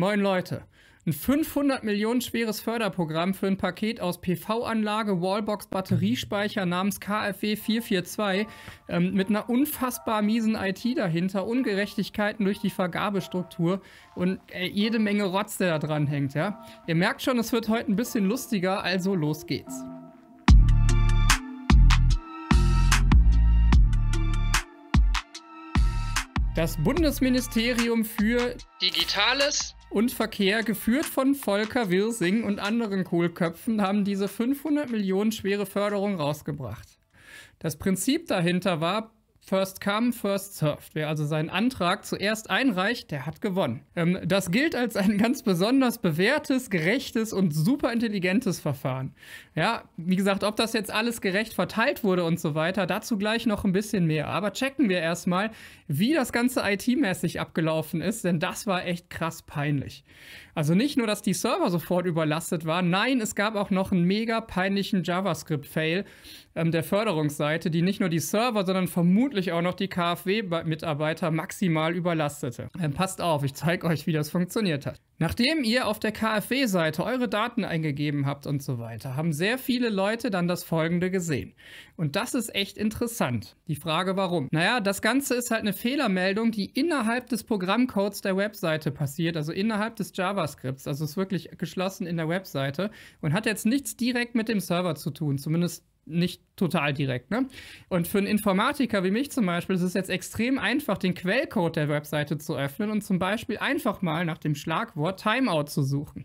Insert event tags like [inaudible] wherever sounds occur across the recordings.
Moin Leute. Ein 500 Millionen schweres Förderprogramm für ein Paket aus PV-Anlage, Wallbox, Batteriespeicher namens KfW 442 ähm, mit einer unfassbar miesen IT dahinter, Ungerechtigkeiten durch die Vergabestruktur und äh, jede Menge Rotz, der da dran hängt. Ja? Ihr merkt schon, es wird heute ein bisschen lustiger, also los geht's. Das Bundesministerium für Digitales und Verkehr, geführt von Volker Wirsing und anderen Kohlköpfen, haben diese 500 Millionen schwere Förderung rausgebracht. Das Prinzip dahinter war, First come, first served. Wer also seinen Antrag zuerst einreicht, der hat gewonnen. Ähm, das gilt als ein ganz besonders bewährtes, gerechtes und super intelligentes Verfahren. Ja, wie gesagt, ob das jetzt alles gerecht verteilt wurde und so weiter, dazu gleich noch ein bisschen mehr. Aber checken wir erstmal, wie das Ganze IT-mäßig abgelaufen ist, denn das war echt krass peinlich. Also nicht nur, dass die Server sofort überlastet waren, nein, es gab auch noch einen mega peinlichen JavaScript-Fail ähm, der Förderungsseite, die nicht nur die Server, sondern vermutlich vermutlich auch noch die KfW-Mitarbeiter maximal überlastete. Dann ähm, passt auf, ich zeige euch, wie das funktioniert hat. Nachdem ihr auf der KfW-Seite eure Daten eingegeben habt und so weiter, haben sehr viele Leute dann das Folgende gesehen. Und das ist echt interessant. Die Frage, warum? Naja, das Ganze ist halt eine Fehlermeldung, die innerhalb des Programmcodes der Webseite passiert, also innerhalb des JavaScripts. Also ist wirklich geschlossen in der Webseite und hat jetzt nichts direkt mit dem Server zu tun, zumindest nicht total direkt. Ne? Und für einen Informatiker wie mich zum Beispiel ist es jetzt extrem einfach, den Quellcode der Webseite zu öffnen und zum Beispiel einfach mal nach dem Schlagwort Timeout zu suchen.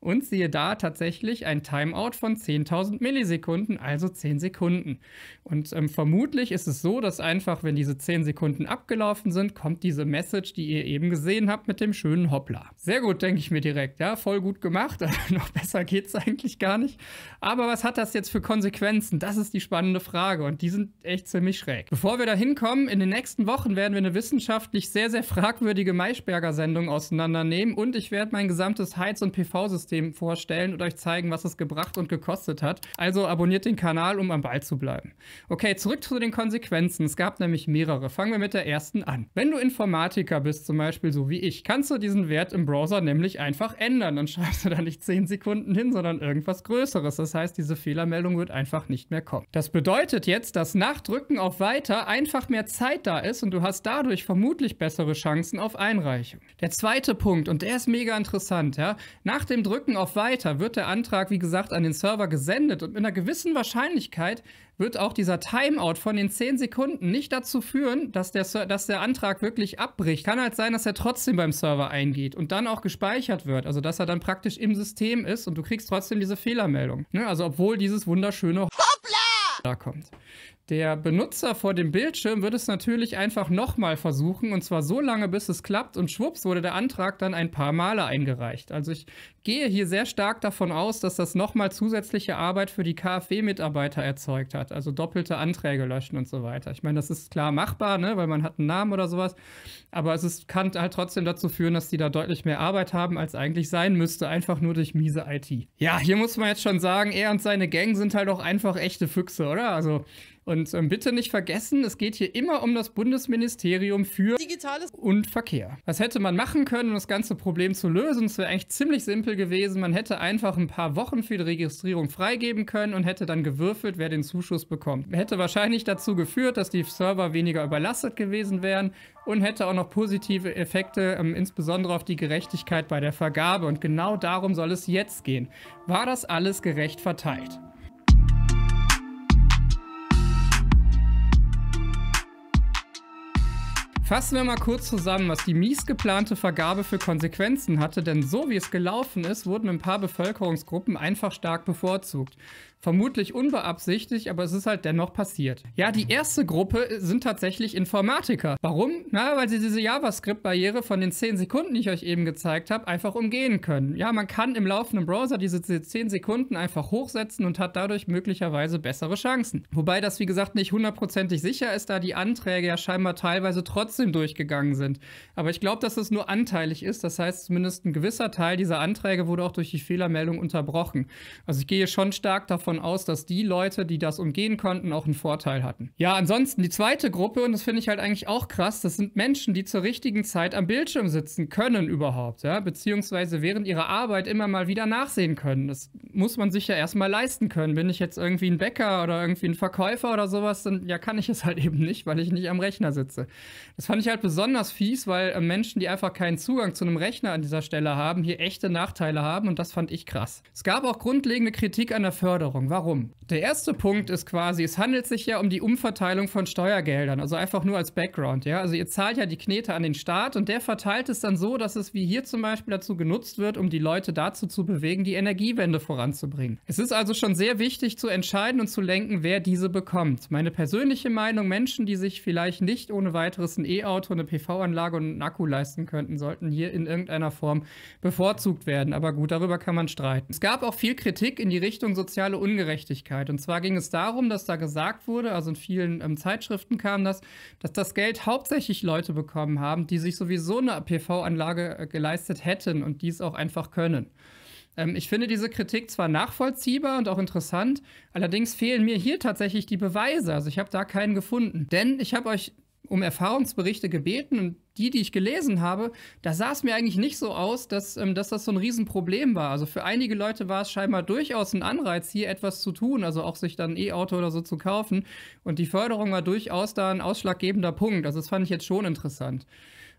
Und siehe da tatsächlich ein Timeout von 10.000 Millisekunden, also 10 Sekunden. Und ähm, vermutlich ist es so, dass einfach, wenn diese 10 Sekunden abgelaufen sind, kommt diese Message, die ihr eben gesehen habt, mit dem schönen Hoppla. Sehr gut, denke ich mir direkt. Ja, voll gut gemacht. [laughs] Also noch besser geht es eigentlich gar nicht. Aber was hat das jetzt für Konsequenzen? Und das ist die spannende Frage und die sind echt ziemlich schräg. Bevor wir da hinkommen, in den nächsten Wochen werden wir eine wissenschaftlich sehr, sehr fragwürdige Maischberger-Sendung auseinandernehmen und ich werde mein gesamtes Heiz- und PV-System vorstellen und euch zeigen, was es gebracht und gekostet hat. Also abonniert den Kanal, um am Ball zu bleiben. Okay, zurück zu den Konsequenzen. Es gab nämlich mehrere. Fangen wir mit der ersten an. Wenn du Informatiker bist, zum Beispiel so wie ich, kannst du diesen Wert im Browser nämlich einfach ändern. Dann schreibst du da nicht 10 Sekunden hin, sondern irgendwas Größeres. Das heißt, diese Fehlermeldung wird einfach nicht nicht mehr kommt. Das bedeutet jetzt, dass nach Drücken auf Weiter einfach mehr Zeit da ist und du hast dadurch vermutlich bessere Chancen auf Einreichung. Der zweite Punkt, und der ist mega interessant, ja, nach dem Drücken auf Weiter wird der Antrag, wie gesagt, an den Server gesendet und mit einer gewissen Wahrscheinlichkeit wird auch dieser Timeout von den 10 Sekunden nicht dazu führen, dass der, dass der Antrag wirklich abbricht. Kann halt sein, dass er trotzdem beim Server eingeht und dann auch gespeichert wird. Also, dass er dann praktisch im System ist und du kriegst trotzdem diese Fehlermeldung. Ne? Also, obwohl dieses wunderschöne Hopp! klarkommt der Benutzer vor dem Bildschirm wird es natürlich einfach nochmal versuchen und zwar so lange, bis es klappt und schwupps wurde der Antrag dann ein paar Male eingereicht. Also ich gehe hier sehr stark davon aus, dass das nochmal zusätzliche Arbeit für die KfW-Mitarbeiter erzeugt hat, also doppelte Anträge löschen und so weiter. Ich meine, das ist klar machbar, ne? weil man hat einen Namen oder sowas, aber es ist, kann halt trotzdem dazu führen, dass die da deutlich mehr Arbeit haben, als eigentlich sein müsste, einfach nur durch miese IT. Ja, hier muss man jetzt schon sagen, er und seine Gang sind halt auch einfach echte Füchse, oder? Also und ähm, bitte nicht vergessen, es geht hier immer um das Bundesministerium für Digitales und Verkehr. Was hätte man machen können, um das ganze Problem zu lösen? Es wäre eigentlich ziemlich simpel gewesen. Man hätte einfach ein paar Wochen für die Registrierung freigeben können und hätte dann gewürfelt, wer den Zuschuss bekommt. Hätte wahrscheinlich dazu geführt, dass die Server weniger überlastet gewesen wären und hätte auch noch positive Effekte, ähm, insbesondere auf die Gerechtigkeit bei der Vergabe. Und genau darum soll es jetzt gehen. War das alles gerecht verteilt? Fassen wir mal kurz zusammen, was die mies geplante Vergabe für Konsequenzen hatte, denn so wie es gelaufen ist, wurden ein paar Bevölkerungsgruppen einfach stark bevorzugt. Vermutlich unbeabsichtigt, aber es ist halt dennoch passiert. Ja, die erste Gruppe sind tatsächlich Informatiker. Warum? Na, weil sie diese JavaScript-Barriere von den 10 Sekunden, die ich euch eben gezeigt habe, einfach umgehen können. Ja, man kann im laufenden Browser diese 10 Sekunden einfach hochsetzen und hat dadurch möglicherweise bessere Chancen. Wobei das, wie gesagt, nicht hundertprozentig sicher ist, da die Anträge ja scheinbar teilweise trotzdem durchgegangen sind. Aber ich glaube, dass es das nur anteilig ist. Das heißt, zumindest ein gewisser Teil dieser Anträge wurde auch durch die Fehlermeldung unterbrochen. Also ich gehe schon stark davon davon aus, dass die Leute, die das umgehen konnten, auch einen Vorteil hatten. Ja, ansonsten die zweite Gruppe, und das finde ich halt eigentlich auch krass, das sind Menschen, die zur richtigen Zeit am Bildschirm sitzen können überhaupt, ja, beziehungsweise während ihrer Arbeit immer mal wieder nachsehen können. Das muss man sich ja erstmal leisten können. Bin ich jetzt irgendwie ein Bäcker oder irgendwie ein Verkäufer oder sowas, dann ja kann ich es halt eben nicht, weil ich nicht am Rechner sitze. Das fand ich halt besonders fies, weil äh, Menschen, die einfach keinen Zugang zu einem Rechner an dieser Stelle haben, hier echte Nachteile haben und das fand ich krass. Es gab auch grundlegende Kritik an der Förderung. Steuererklärung. Warum? Der erste Punkt ist quasi, es handelt sich ja um die Umverteilung von Steuergeldern, also einfach nur als Background, ja. Also ihr zahlt ja die Knete an den Staat und der verteilt es dann so, dass es wie hier zum Beispiel dazu genutzt wird, um die Leute dazu zu bewegen, die Energiewende voranzubringen. Es ist also schon sehr wichtig zu entscheiden und zu lenken, wer diese bekommt. Meine persönliche Meinung, Menschen, die sich vielleicht nicht ohne weiteres ein E-Auto, eine PV-Anlage und einen Akku leisten könnten, sollten hier in irgendeiner Form bevorzugt werden. Aber gut, darüber kann man streiten. Es gab auch viel Kritik in die Richtung soziale Ungerechtigkeit. Und zwar ging es darum, dass da gesagt wurde, also in vielen ähm, Zeitschriften kam das, dass das Geld hauptsächlich Leute bekommen haben, die sich sowieso eine PV-Anlage äh, geleistet hätten und dies auch einfach können ähm, ich finde diese Kritik zwar nachvollziehbar und auch interessant, allerdings fehlen mir hier tatsächlich die Beweise. Also ich habe da keinen gefunden. Denn ich habe euch um Erfahrungsberichte gebeten und die, die ich gelesen habe, da sah es mir eigentlich nicht so aus, dass, ähm, dass das so ein Riesenproblem war. Also für einige Leute war es scheinbar durchaus ein Anreiz, hier etwas zu tun, also auch sich dann ein E-Auto oder so zu kaufen. Und die Förderung war durchaus da ein ausschlaggebender Punkt. Also das fand ich jetzt schon interessant.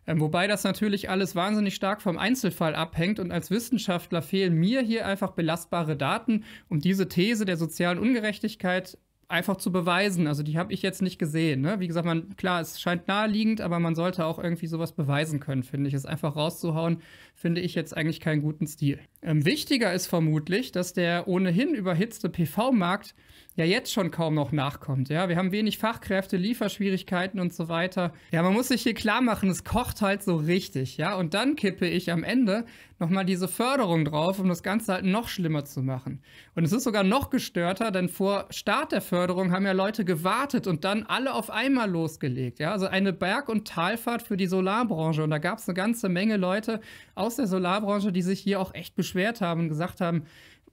Ähm, wobei das natürlich alles wahnsinnig stark vom Einzelfall abhängt und als Wissenschaftler fehlen mir hier einfach belastbare Daten, um diese These der sozialen Ungerechtigkeit einfach zu beweisen. Also die habe ich jetzt nicht gesehen. Ne? Wie gesagt, man, klar, es scheint naheliegend, aber man sollte auch irgendwie sowas beweisen können, finde ich. Es einfach rauszuhauen, finde ich jetzt eigentlich keinen guten Stil. Ähm, wichtiger ist vermutlich, dass der ohnehin überhitzte PV-Markt ja jetzt schon kaum noch nachkommt. Ja, wir haben wenig Fachkräfte, Lieferschwierigkeiten und so weiter. Ja, man muss sich hier klar machen, es kocht halt so richtig. Ja, und dann kippe ich am Ende nochmal diese Förderung drauf, um das Ganze halt noch schlimmer zu machen. Und es ist sogar noch gestörter, denn vor Start der Förderung haben ja Leute gewartet und dann alle auf einmal losgelegt. Ja, also eine Berg- und Talfahrt für die Solarbranche. Und da gab es eine ganze Menge Leute, aus der Solarbranche, die sich hier auch echt beschwert haben und gesagt haben,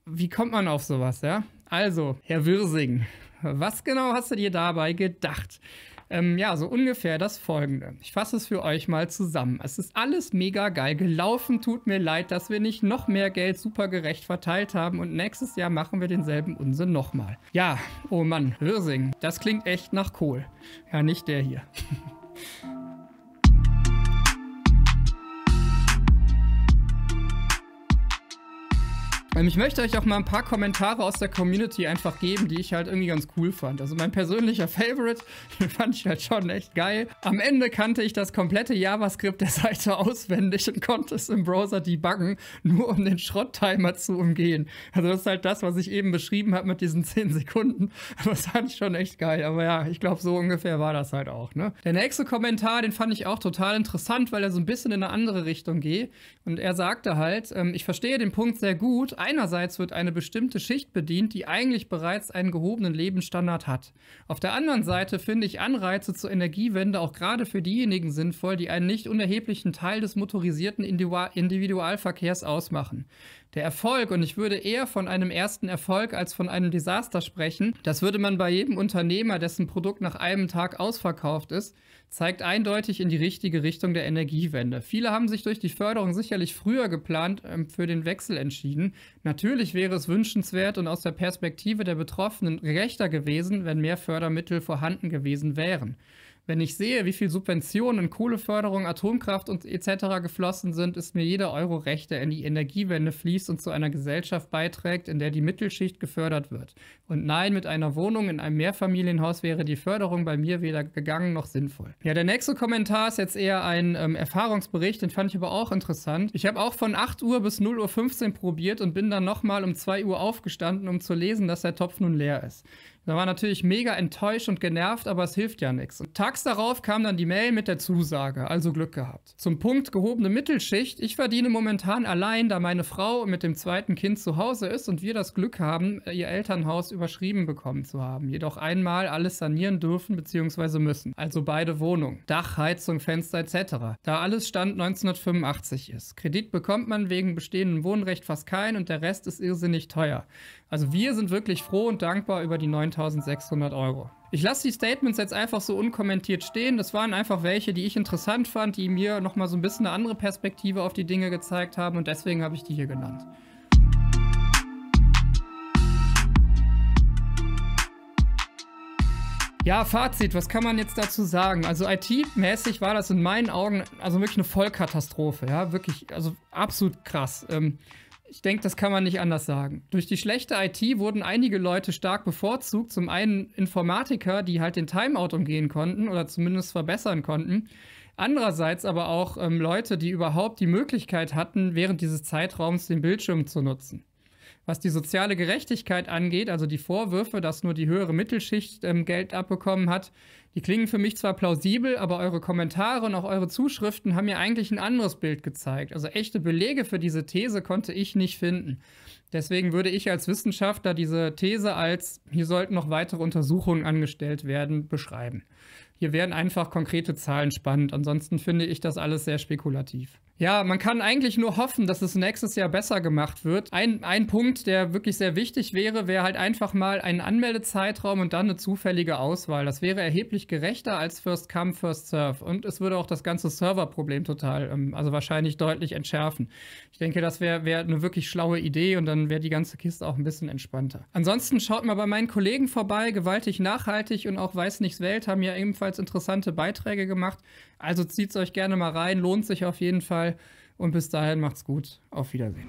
wie kommt man auf sowas, ja? Also, Herr Wirsing, was genau hast du dir dabei gedacht? Ähm, ja, so ungefähr das folgende. Ich fasse es für euch mal zusammen. Es ist alles mega geil gelaufen. Tut mir leid, dass wir nicht noch mehr Geld super gerecht verteilt haben und nächstes Jahr machen wir denselben Unsinn nochmal. Ja, oh Mann, Hirsing, das klingt echt nach Kohl. Ja, nicht der hier. [laughs] ich möchte euch auch mal ein paar Kommentare aus der Community einfach geben, die ich halt irgendwie ganz cool fand. Also mein persönlicher Favorite, den [laughs] fand ich halt schon echt geil. Am Ende kannte ich das komplette JavaScript der Seite auswendig und konnte es im Browser debuggen, nur um den Schrotttimer zu umgehen. Also das ist halt das, was ich eben beschrieben habe mit diesen 10 [laughs] Sekunden. Das fand ich schon echt geil. Aber ja, ich glaube, so ungefähr war das halt auch. Ne? Der nächste Kommentar, den fand ich auch total interessant, weil er so ein bisschen in eine andere Richtung geht. Und er sagte halt, ähm, ich verstehe den Punkt sehr gut einerseits wird eine bestimmte Schicht bedient, die eigentlich bereits einen gehobenen Lebensstandard hat. Auf der anderen Seite finde ich Anreize zur Energiewende auch gerade für diejenigen sinnvoll, die einen nicht unerheblichen Teil des motorisierten Individualverkehrs ausmachen der Erfolg, und ich würde eher von einem ersten Erfolg als von einem Desaster sprechen, das würde man bei jedem Unternehmer, dessen Produkt nach einem Tag ausverkauft ist, zeigt eindeutig in die richtige Richtung der Energiewende. Viele haben sich durch die Förderung sicherlich früher geplant ähm, für den Wechsel entschieden. Natürlich wäre es wünschenswert und aus der Perspektive der Betroffenen gerechter gewesen, wenn mehr Fördermittel vorhanden gewesen wären. Wenn ich sehe, wie viel Subventionen Kohleförderung, Atomkraft und etc. geflossen sind, ist mir jeder Euro recht, der in die Energiewende fließt und zu einer Gesellschaft beiträgt, in der die Mittelschicht gefördert wird. Und nein, mit einer Wohnung in einem Mehrfamilienhaus wäre die Förderung bei mir weder gegangen noch sinnvoll. Ja, der nächste Kommentar ist jetzt eher ein ähm, Erfahrungsbericht, den fand ich aber auch interessant. Ich habe auch von 8 Uhr bis 0 Uhr 15 probiert und bin dann nochmal um 2 Uhr aufgestanden, um zu lesen, dass der Topf nun leer ist. Da war natürlich mega enttäuscht und genervt, aber es hilft ja nichts. Und tags darauf kam dann die Mail mit der Zusage, also Glück gehabt. Zum Punkt gehobene Mittelschicht. Ich verdiene momentan allein, da meine Frau mit dem zweiten Kind zu Hause ist und wir das Glück haben, ihr Elternhaus überschrieben bekommen zu haben. Jedoch einmal alles sanieren dürfen bzw. müssen. Also beide Wohnungen. Dach, Heizung, Fenster etc. Da alles Stand 1985 ist. Kredit bekommt man wegen bestehendem Wohnrecht fast kein und der Rest ist irrsinnig teuer. Also wir sind wirklich froh und dankbar über die neuen 4600 Euro. Ich lasse die Statements jetzt einfach so unkommentiert stehen. Das waren einfach welche, die ich interessant fand, die mir nochmal so ein bisschen eine andere Perspektive auf die Dinge gezeigt haben und deswegen habe ich die hier genannt. Ja, Fazit, was kann man jetzt dazu sagen? Also IT-mäßig war das in meinen Augen also wirklich eine Vollkatastrophe, ja, wirklich, also absolut krass. Ähm, ich denke, das kann man nicht anders sagen. Durch die schlechte IT wurden einige Leute stark bevorzugt. Zum einen Informatiker, die halt den Timeout umgehen konnten oder zumindest verbessern konnten. Andererseits aber auch ähm, Leute, die überhaupt die Möglichkeit hatten, während dieses Zeitraums den Bildschirm zu nutzen. Was die soziale Gerechtigkeit angeht, also die Vorwürfe, dass nur die höhere Mittelschicht ähm, Geld abbekommen hat, die klingen für mich zwar plausibel, aber eure Kommentare und auch eure Zuschriften haben mir eigentlich ein anderes Bild gezeigt. Also echte Belege für diese These konnte ich nicht finden. Deswegen würde ich als Wissenschaftler diese These als hier sollten noch weitere Untersuchungen angestellt werden beschreiben. Hier werden einfach konkrete Zahlen spannend. Ansonsten finde ich das alles sehr spekulativ. Ja, man kann eigentlich nur hoffen, dass es nächstes Jahr besser gemacht wird. Ein, ein Punkt, der wirklich sehr wichtig wäre, wäre halt einfach mal einen Anmeldezeitraum und dann eine zufällige Auswahl. Das wäre erheblich gerechter als First Come, First Serve. Und es würde auch das ganze Serverproblem total, ähm, also wahrscheinlich deutlich entschärfen. Ich denke, das wäre wär eine wirklich schlaue Idee und dann wäre die ganze Kiste auch ein bisschen entspannter. Ansonsten schaut mal bei meinen Kollegen vorbei. Gewaltig nachhaltig und auch Weiß nichts Welt haben ja ebenfalls ebenfalls interessante Beiträge gemacht. Also zieht es euch gerne mal rein, lohnt sich auf jeden Fall. Und bis dahin macht's gut. Auf Wiedersehen.